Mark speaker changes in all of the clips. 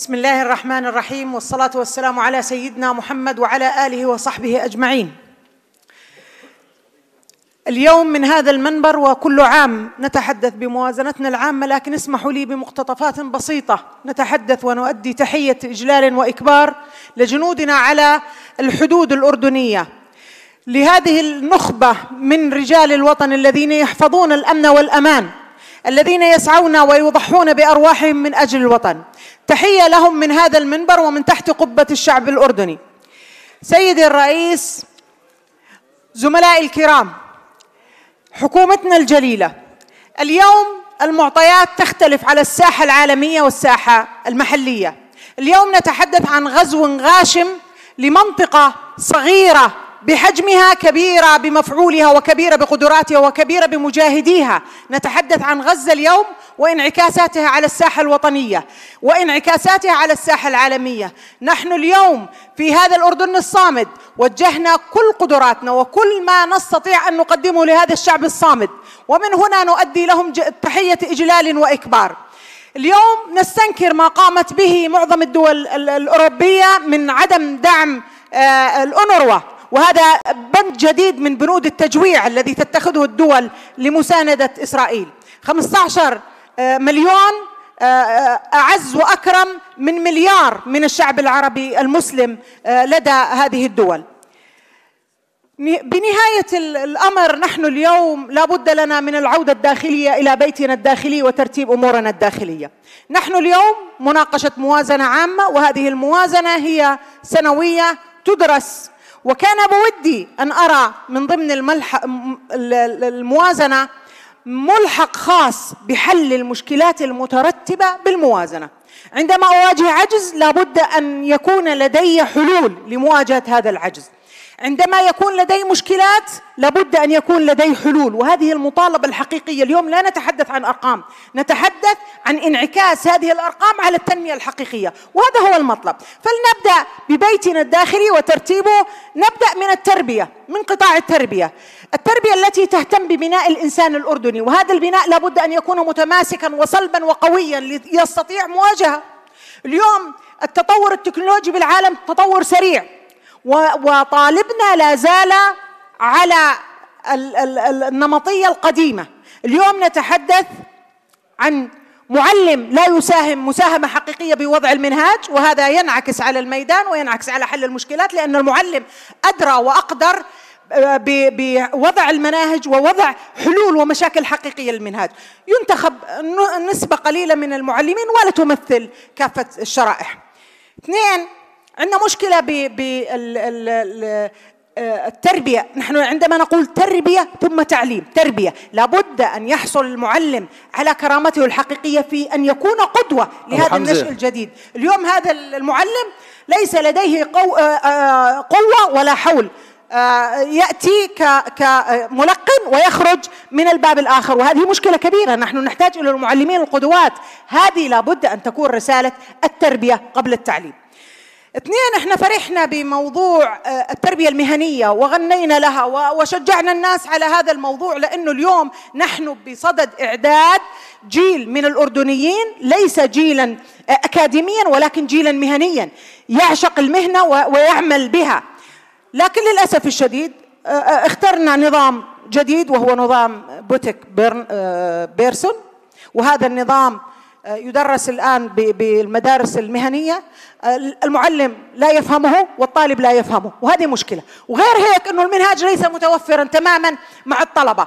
Speaker 1: بسم الله الرحمن الرحيم والصلاة والسلام على سيدنا محمد وعلى آله وصحبه أجمعين. اليوم من هذا المنبر وكل عام نتحدث بموازنتنا العامة لكن اسمحوا لي بمقتطفات بسيطة نتحدث ونؤدي تحية إجلال وإكبار لجنودنا على الحدود الأردنية لهذه النخبة من رجال الوطن الذين يحفظون الأمن والأمان الذين يسعون ويضحون بارواحهم من اجل الوطن تحيه لهم من هذا المنبر ومن تحت قبه الشعب الاردني سيدي الرئيس زملائي الكرام حكومتنا الجليله اليوم المعطيات تختلف على الساحه العالميه والساحه المحليه اليوم نتحدث عن غزو غاشم لمنطقه صغيره بحجمها كبيرة بمفعولها وكبيرة بقدراتها وكبيرة بمجاهديها نتحدث عن غزة اليوم وانعكاساتها على الساحة الوطنية وانعكاساتها على الساحة العالمية نحن اليوم في هذا الأردن الصامد وجهنا كل قدراتنا وكل ما نستطيع أن نقدمه لهذا الشعب الصامد ومن هنا نؤدي لهم تحية إجلال وإكبار اليوم نستنكر ما قامت به معظم الدول الأوروبية من عدم دعم آه، الأونروا وهذا بند جديد من بنود التجويع الذي تتخذه الدول لمساندة إسرائيل 15 آه، مليون آه، آه، أعز وأكرم من مليار من الشعب العربي المسلم لدى هذه الدول بنهاية الأمر نحن اليوم لابد لنا من العودة الداخلية إلى بيتنا الداخلي وترتيب أمورنا الداخلية نحن اليوم مناقشة موازنة عامة وهذه الموازنة هي سنوية تدرس وكان بودي أن أرى من ضمن الملحق الموازنة ملحق خاص بحل المشكلات المترتبة بالموازنة عندما أواجه عجز لابد أن يكون لدي حلول لمواجهة هذا العجز عندما يكون لدي مشكلات لابد ان يكون لدي حلول وهذه المطالبه الحقيقيه اليوم لا نتحدث عن ارقام نتحدث عن انعكاس هذه الارقام على التنميه الحقيقيه وهذا هو المطلب فلنبدا ببيتنا الداخلي وترتيبه نبدا من التربيه من قطاع التربيه التربيه التي تهتم ببناء الانسان الاردني وهذا البناء لابد ان يكون متماسكا وصلبا وقويا ليستطيع مواجهه اليوم التطور التكنولوجي بالعالم تطور سريع وطالبنا لا زال على النمطيه القديمه اليوم نتحدث عن معلم لا يساهم مساهمة حقيقية بوضع المنهاج وهذا ينعكس على الميدان وينعكس على حل المشكلات لأن المعلم أدرى وأقدر آه، بوضع المناهج ووضع حلول ومشاكل حقيقيه للمنهاج ينتخب نسبه قليله من المعلمين ولا تمثل كافه الشرائح اثنين عندنا مشكله آه، التربية نحن عندما نقول تربية ثم تعليم تربية لابد أن يحصل المعلم على كرامته الحقيقية في أن يكون قدوة لهذا النشء الجديد اليوم هذا المعلم ليس لديه آه، آه، قوة ولا حول ياتي كملقن ويخرج من الباب الاخر وهذه مشكله كبيره نحن نحتاج الى المعلمين القدوات هذه لابد ان تكون رساله التربيه قبل التعليم اثنين احنا فرحنا بموضوع آه، التربية المهنية وغنينا لها وشجعنا الناس على هذا الموضوع لأنه اليوم نحن بصدد إعداد جيل من الأردنيين ليس جيلا آه، أكاديميا ولكن جيلا مهنيا يعشق المهنة ويعمل بها لكن للأسف الشديد آه، اخترنا نظام جديد وهو نظام بوتيك بيرسون وهذا النظام آه، يدرس الآن بالمدارس المهنية آه، المعلم لا يفهمه والطالب لا يفهمه وهذه مشكلة وغير هيك أنه المنهاج ليس متوفرا تماما مع الطلبة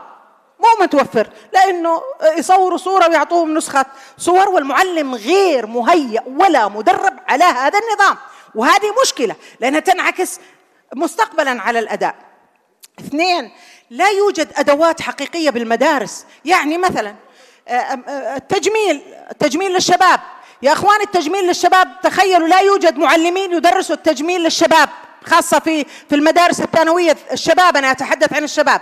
Speaker 1: مو متوفر لأنه يصوروا صورة ويعطوهم نسخة صور والمعلم غير مهيأ ولا مدرب على هذا النظام وهذه مشكلة لأنها تنعكس مستقبلا على الأداء اثنين لا يوجد أدوات حقيقية بالمدارس يعني مثلا التجميل التجميل للشباب يا اخواني التجميل للشباب تخيلوا لا يوجد معلمين يدرسوا التجميل للشباب خاصه في في المدارس الثانويه الشباب انا اتحدث عن الشباب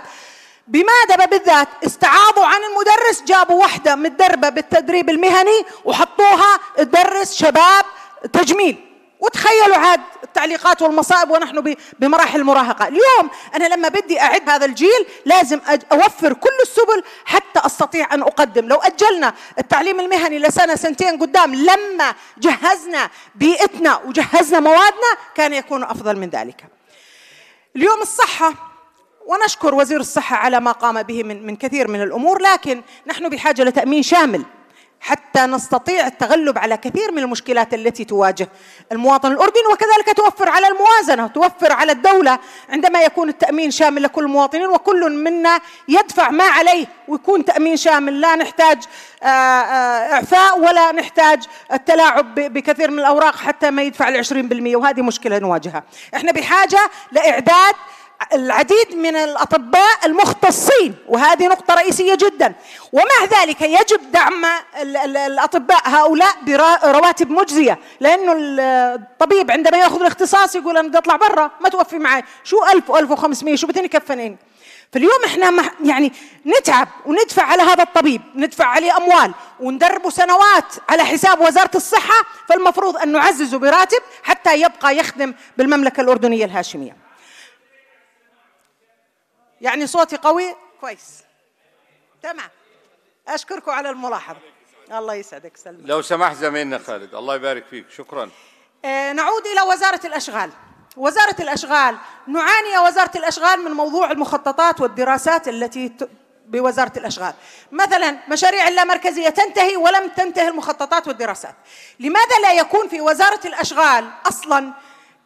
Speaker 1: بماذا بالذات استعاضوا عن المدرس جابوا واحده متدربه بالتدريب المهني وحطوها تدرس شباب تجميل وتخيلوا عاد التعليقات والمصائب ونحن بمراحل المراهقه، اليوم انا لما بدي اعد هذا الجيل لازم اوفر كل السبل حتى استطيع ان اقدم، لو اجلنا التعليم المهني لسنه سنتين قدام لما جهزنا بيئتنا وجهزنا موادنا كان يكون افضل من ذلك. اليوم الصحه ونشكر وزير الصحه على ما قام به من من كثير من الامور، لكن نحن بحاجه لتامين شامل حتى نستطيع التغلب على كثير من المشكلات التي تواجه المواطن الاردني وكذلك توفر على الموازنه، توفر على الدوله عندما يكون التامين شامل لكل المواطنين وكل منا يدفع ما عليه ويكون تامين شامل، لا نحتاج آه، آه، اعفاء ولا نحتاج التلاعب بكثير من الاوراق حتى ما يدفع ال 20% وهذه مشكله نواجهها. احنا بحاجه لاعداد العديد من الاطباء المختصين وهذه نقطه رئيسيه جدا ومع ذلك يجب دعم الاطباء هؤلاء برواتب مجزيه لانه الطبيب عندما ياخذ الاختصاص يقول انا بدي اطلع برا ما توفي معي شو 1000 و1500 شو بتني كفنين فاليوم احنا يعني نتعب وندفع على هذا الطبيب ندفع عليه اموال وندربه سنوات على حساب وزاره الصحه فالمفروض ان نعززه براتب حتى يبقى يخدم بالمملكه الاردنيه الهاشميه يعني صوتي قوي كويس تمام اشكركم على الملاحظه الله يسعدك سلمى لو سمحت زميلنا خالد الله يبارك فيك شكرا آه نعود الى وزاره الاشغال وزاره الاشغال نعاني يا وزاره الاشغال من موضوع المخططات والدراسات التي بوزاره الاشغال مثلا مشاريع اللامركزيه تنتهي ولم تنتهي المخططات والدراسات لماذا لا يكون في وزاره الاشغال اصلا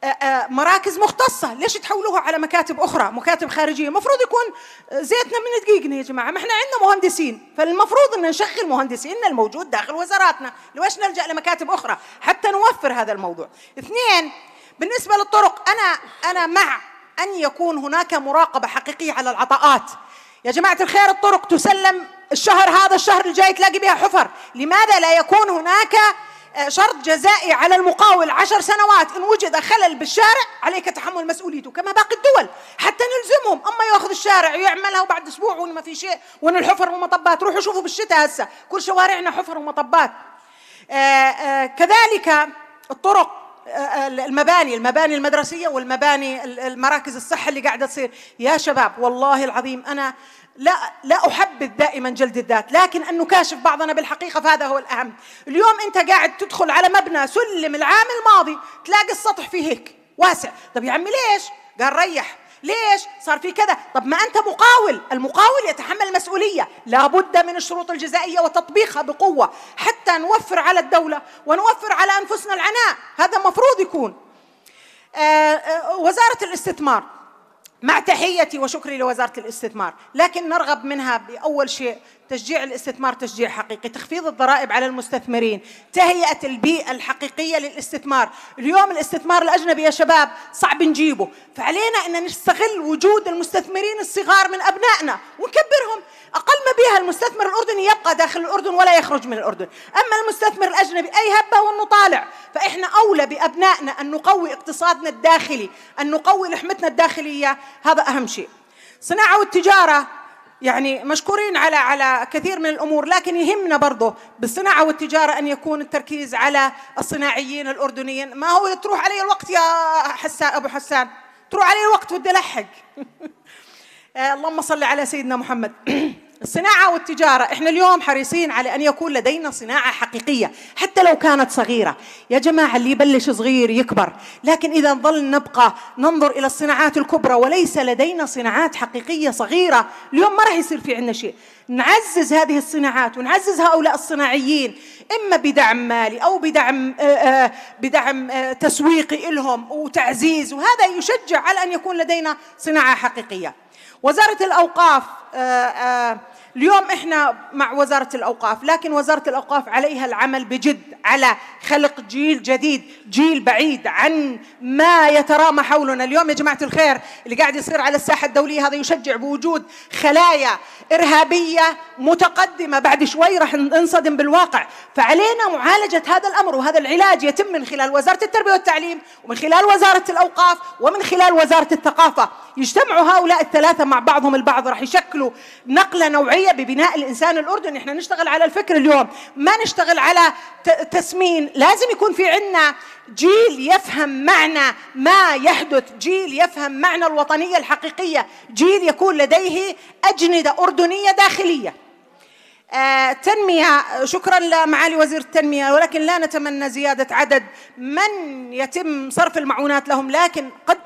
Speaker 1: آه، آه، مراكز مختصة ليش تحولوها على مكاتب أخرى مكاتب خارجية المفروض يكون زيتنا من دقيقنا يا جماعة ما احنا عندنا مهندسين فالمفروض أن نشغل مهندسين الموجود داخل وزاراتنا ليش نلجأ لمكاتب أخرى حتى نوفر هذا الموضوع اثنين بالنسبة للطرق أنا أنا مع أن يكون هناك مراقبة حقيقية على العطاءات يا جماعة الخير الطرق تسلم الشهر هذا الشهر الجاي تلاقي بها حفر لماذا لا يكون هناك شرط جزائي على المقاول عشر سنوات إن وجد خلل بالشارع عليك تحمل مسؤوليته كما باقي الدول حتى نلزمهم أما يأخذ الشارع ويعملها وبعد أسبوع ما في شيء وإن الحفر ومطبات روحوا شوفوا بالشتاء هسه كل شوارعنا حفر ومطبات آه، آه، كذلك الطرق آه، المباني المباني المدرسية والمباني المراكز الصحة اللي قاعدة تصير يا شباب والله العظيم أنا لا لا احبذ دائما جلد الذات لكن ان نكاشف بعضنا بالحقيقه فهذا هو الاهم اليوم انت قاعد تدخل على مبنى سلم العام الماضي تلاقي السطح فيه هيك واسع طب يا عمي ليش قال ريح ليش صار في كذا طب ما انت مقاول المقاول يتحمل المسؤوليه لابد من الشروط الجزائيه وتطبيقها بقوه حتى نوفر على الدوله ونوفر على انفسنا العناء هذا مفروض يكون آآ آه، آآ آه، وزاره الاستثمار مع تحيتي وشكري لوزارة الاستثمار لكن نرغب منها بأول شيء تشجيع الاستثمار تشجيع حقيقي تخفيض الضرائب على المستثمرين تهيئة البيئة الحقيقية للاستثمار اليوم الاستثمار الأجنبي يا شباب صعب نجيبه فعلينا أن نستغل وجود المستثمرين الصغار من أبنائنا ونكبرهم أقل ما بيها المستثمر الأردني يبقى داخل الأردن ولا يخرج من الأردن أما المستثمر الأجنبي أي هبة ونطالع فإحنا أولى بأبنائنا أن نقوي اقتصادنا الداخلي أن نقوي لحمتنا الداخلية هذا اهم شيء صناعه والتجاره يعني مشكورين على على كثير من الامور لكن يهمنا برضه بالصناعه والتجاره ان يكون التركيز على الصناعيين الاردنيين ما هو تروح علي الوقت يا حسان ابو حسان تروح علي الوقت ودي الحق آه، اللهم صل على سيدنا محمد الصناعة والتجارة احنا اليوم حريصين على أن يكون لدينا صناعة حقيقية حتى لو كانت صغيرة يا جماعة اللي يبلش صغير يكبر لكن إذا نظل نبقى ننظر إلى الصناعات الكبرى وليس لدينا صناعات حقيقية صغيرة اليوم ما راح يصير في عندنا شيء نعزز هذه الصناعات ونعزز هؤلاء الصناعيين اما بدعم مالي او بدعم آآ آه، آآ آه، بدعم آآ آه، تسويقي لهم وتعزيز وهذا يشجع على ان يكون لدينا صناعه حقيقيه وزاره الاوقاف آه، آه، اليوم احنا مع وزاره الاوقاف، لكن وزاره الاوقاف عليها العمل بجد على خلق جيل جديد، جيل بعيد عن ما يترامى حولنا، اليوم يا جماعه الخير اللي قاعد يصير على الساحه الدوليه هذا يشجع بوجود خلايا ارهابيه متقدمه، بعد شوي راح ننصدم بالواقع، فعلينا معالجه هذا الامر وهذا العلاج يتم من خلال وزاره التربيه والتعليم، ومن خلال وزاره الاوقاف، ومن خلال وزاره الثقافه، يجتمعوا هؤلاء الثلاثه مع بعضهم البعض راح يشكلوا يعملوا نقله نوعيه ببناء الانسان الاردني احنا نشتغل على الفكر اليوم ما نشتغل على تسمين لازم يكون في عندنا جيل يفهم معنى ما يحدث جيل يفهم معنى الوطنيه الحقيقيه جيل يكون لديه اجنده اردنيه داخليه آه، تنمية شكرا لمعالي وزير التنمية ولكن لا نتمنى زيادة عدد من يتم صرف المعونات لهم لكن قد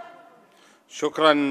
Speaker 1: شكرا